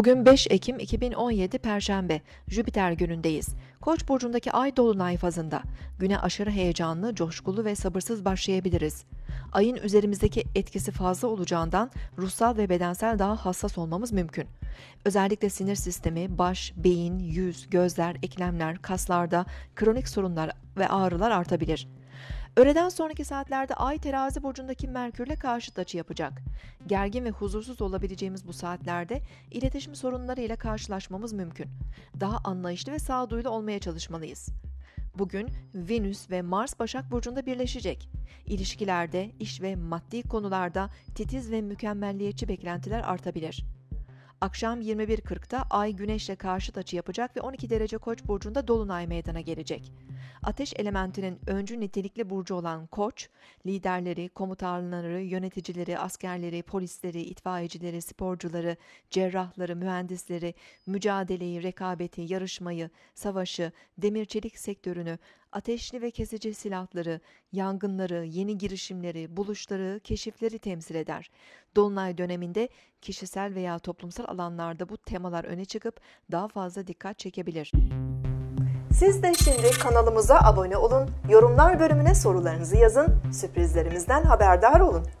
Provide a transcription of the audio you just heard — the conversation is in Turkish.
Bugün 5 Ekim 2017 Perşembe, Jüpiter günündeyiz. Koç burcundaki ay dolunay fazında. Güne aşırı heyecanlı, coşkulu ve sabırsız başlayabiliriz. Ayın üzerimizdeki etkisi fazla olacağından ruhsal ve bedensel daha hassas olmamız mümkün. Özellikle sinir sistemi, baş, beyin, yüz, gözler, eklemler, kaslarda kronik sorunlar ve ağrılar artabilir. Öğleden sonraki saatlerde Ay terazi burcundaki Merkür'le karşıt açı yapacak. Gergin ve huzursuz olabileceğimiz bu saatlerde iletişim sorunlarıyla karşılaşmamız mümkün. Daha anlayışlı ve sağduyulu olmaya çalışmalıyız. Bugün Venüs ve Mars Başak Burcu'nda birleşecek. İlişkilerde, iş ve maddi konularda titiz ve mükemmelliyetçi beklentiler artabilir.'' Akşam 21.40'da Ay Güneş'le karşıt açı yapacak ve 12 derece Koç burcunda dolunay meydana gelecek. Ateş elementinin öncü nitelikli burcu olan Koç, liderleri, komutanları, yöneticileri, askerleri, polisleri, itfaiyecileri, sporcuları, cerrahları, mühendisleri, mücadeleyi, rekabeti, yarışmayı, savaşı, demir çelik sektörünü, ateşli ve kesici silahları, yangınları, yeni girişimleri, buluşları, keşifleri temsil eder. Dolunay döneminde kişisel veya toplumsal alanlarda bu temalar öne çıkıp daha fazla dikkat çekebilir. Siz de şimdi kanalımıza abone olun, yorumlar bölümüne sorularınızı yazın, sürprizlerimizden haberdar olun.